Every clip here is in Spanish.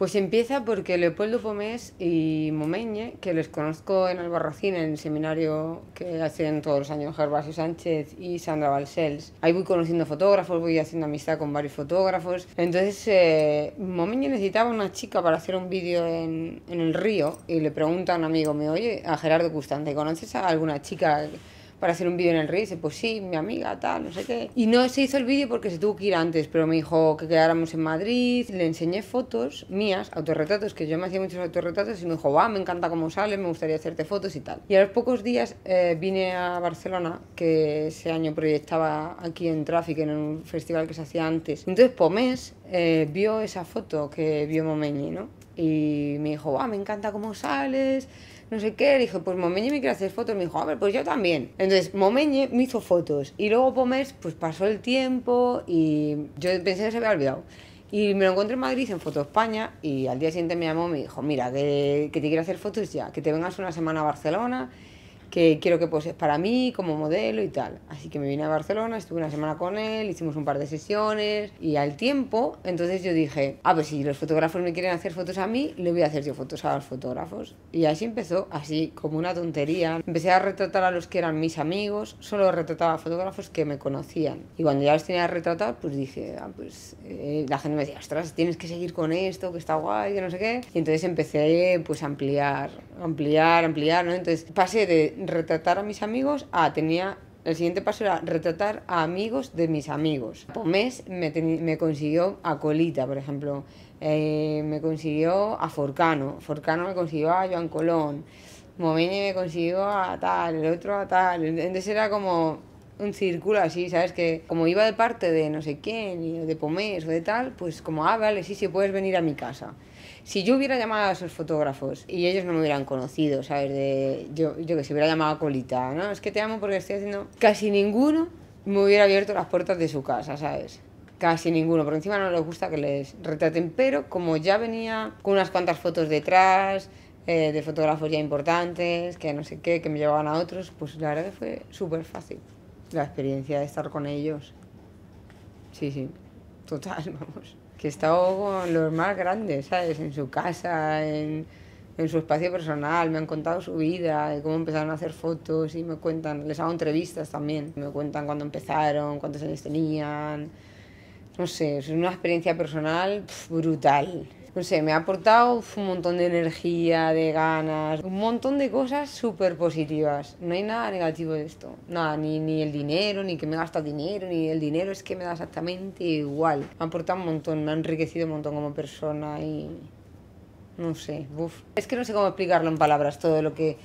Pues empieza porque Leopoldo Pomés y Momeñe, que les conozco en Albarracín, en el seminario que hacen todos los años Gervasio Sánchez y Sandra Valsells. Ahí voy conociendo fotógrafos, voy haciendo amistad con varios fotógrafos. Entonces, eh, Momeñe necesitaba una chica para hacer un vídeo en, el río y le pregunta a un amigo mío, oye, a Gerardo Custante, ¿conoces a alguna chica? para hacer un vídeo en el rey. Dice, pues sí, mi amiga, tal, no sé qué. Y no se hizo el vídeo porque se tuvo que ir antes, pero me dijo que quedáramos en Madrid. Le enseñé fotos mías, autorretratos, que yo me hacía muchos autorretratos y me dijo, va, me encanta cómo sales, me gustaría hacerte fotos y tal. Y a los pocos días eh, vine a Barcelona, que ese año proyectaba aquí en Traffic, en un festival que se hacía antes. Entonces Pomés eh, vio esa foto que vio Momeñi, ¿no? Y me dijo, va, me encanta cómo sales no sé qué. Le dije, pues Momeñe me quiere hacer fotos. Me dijo, a ver, pues yo también. Entonces, momeñe me hizo fotos. Y luego Pomers, pues pasó el tiempo y yo pensé que se había olvidado. Y me lo encontré en Madrid, en Foto España, y al día siguiente me llamó y me dijo, mira, que, que te quiero hacer fotos ya, que te vengas una semana a Barcelona que quiero que poses para mí como modelo y tal. Así que me vine a Barcelona, estuve una semana con él, hicimos un par de sesiones y al tiempo, entonces yo dije, ah, pues si los fotógrafos me quieren hacer fotos a mí, le voy a hacer yo fotos a los fotógrafos. Y así empezó, así como una tontería. Empecé a retratar a los que eran mis amigos, solo retrataba a fotógrafos que me conocían. Y cuando ya los tenía retratar pues dije, ah, pues eh", la gente me decía, ostras, tienes que seguir con esto, que está guay, que no sé qué. Y entonces empecé pues a ampliar, ampliar, ampliar, ¿no? Entonces pasé de retratar a mis amigos. a ah, tenía. El siguiente paso era retratar a amigos de mis amigos. mes me, me consiguió a Colita, por ejemplo. Eh, me consiguió a Forcano. Forcano me consiguió a Joan Colón. Momeni me consiguió a tal, el otro a tal. Entonces era como un círculo así, ¿sabes? Que como iba de parte de no sé quién, de Pomés o de tal, pues como, ah, vale, sí, sí, puedes venir a mi casa. Si yo hubiera llamado a esos fotógrafos y ellos no me hubieran conocido, ¿sabes? De, yo, yo que se hubiera llamado a Colita, ¿no? Es que te amo porque estoy haciendo... Casi ninguno me hubiera abierto las puertas de su casa, ¿sabes? casi ninguno, por encima no les gusta que les retraten, pero como ya venía con unas cuantas fotos detrás, eh, de fotógrafos ya importantes, que no sé qué, que me llevaban a otros, pues la verdad que fue súper fácil la experiencia de estar con ellos. Sí, sí, total, vamos. Que he estado con los más grandes, ¿sabes? En su casa, en, su espacio personal, me han contado su vida, cómo empezaron a hacer fotos y me cuentan, les hago entrevistas también, me cuentan cuándo empezaron, cuántos años tenían. No sé, es una experiencia personal brutal no sé, me ha aportado un montón de energía, de ganas, un montón de cosas súper positivas. No hay nada negativo de esto. Nada, ni, ni el dinero, ni que me gasta dinero, ni el dinero es que me da exactamente igual. Me ha aportado un montón, me ha enriquecido un montón como persona y... No sé, uff. Es que no sé cómo explicarlo en palabras todo lo que...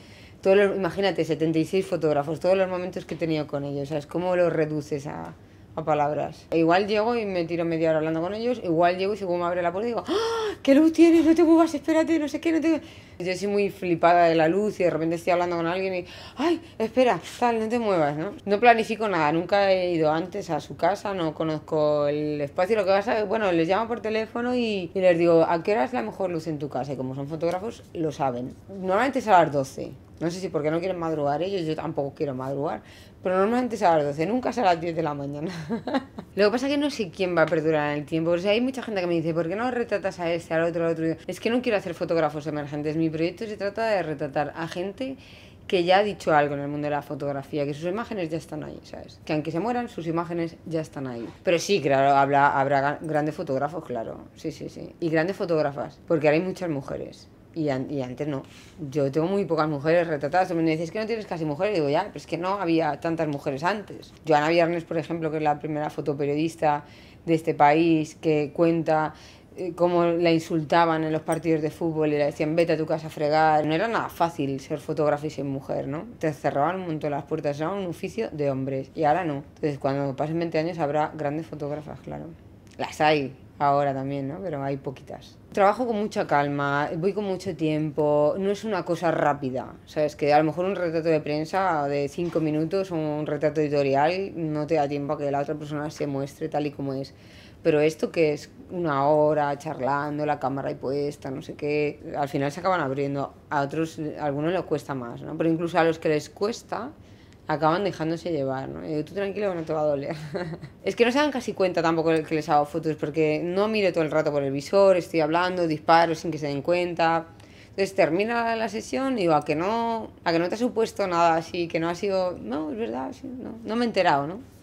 Todo imagínate, 76 fotógrafos, todos los momentos que he tenido con ellos, ¿sabes? ¿Cómo lo reduces a, a palabras. Igual llego y me tiro media hora hablando con ellos, igual llego y según me abre la puerta y digo, ¡Ah, ¡qué luz tienes! No te muevas, espérate, no sé qué, no te... Yo soy muy flipada de la luz y de repente estoy hablando con alguien y, ¡ay, espera, tal, no te muevas, ¿no? No planifico nada, nunca he ido antes a su casa, no conozco el espacio, lo que pasa es, bueno, les llamo por teléfono y, y les digo, ¿a qué hora es la mejor luz en tu casa? Y como son fotógrafos, lo saben. Normalmente es a las 12. No sé si porque no quieren madrugar ellos, yo tampoco quiero madrugar. Pero normalmente es a las 12, nunca es a las 10 de la mañana. Lo que pasa es que no sé quién va a perdurar en el tiempo. O sea, hay mucha gente que me dice, ¿por qué no retratas a este, al otro, al otro? Es que no quiero hacer fotógrafos emergentes. Mi proyecto se trata de retratar a gente que ya ha dicho algo en el mundo de la fotografía, que sus imágenes ya están ahí, ¿sabes? Que aunque se mueran, sus imágenes ya están ahí. Pero sí, claro, habrá, habrá grandes fotógrafos, claro. Sí, sí, sí. Y grandes fotógrafas, porque ahora hay muchas mujeres. Y, antes no. Yo tengo muy pocas mujeres retratadas. Me dices que no tienes casi mujeres. y Digo, ya, pero es que no había tantas mujeres antes. Joana Viernes, por ejemplo, que es la primera fotoperiodista de este país, que cuenta eh, cómo la insultaban en los partidos de fútbol y le decían, vete a tu casa a fregar. No era nada fácil ser fotógrafa y ser mujer, ¿no? Te cerraban un montón las puertas, era un oficio de hombres. Y ahora no. Entonces, cuando pasen 20 años habrá grandes fotógrafas, claro. Las hay, ahora también, ¿no? Pero hay poquitas. Trabajo con mucha calma, voy con mucho tiempo, no es una cosa rápida, ¿sabes? Que a lo mejor un retrato de prensa de cinco minutos o un retrato editorial no te da tiempo a que la otra persona se muestre tal y como es. Pero esto que es una hora charlando, la cámara y puesta, no sé qué, al final se acaban abriendo. A otros, algunos les cuesta más, ¿no? Pero incluso a los que les cuesta, acaban dejándose llevar, ¿no? Y digo, tú tranquilo que no te va a doler. es que no se dan casi cuenta tampoco el que les hago fotos, porque no miro todo el rato por el visor, estoy hablando, disparo sin que se den cuenta. Entonces termina la sesión y digo, a que no, a que no te ha supuesto nada así, que no ha sido, no, es verdad, no, no me he enterado, ¿no?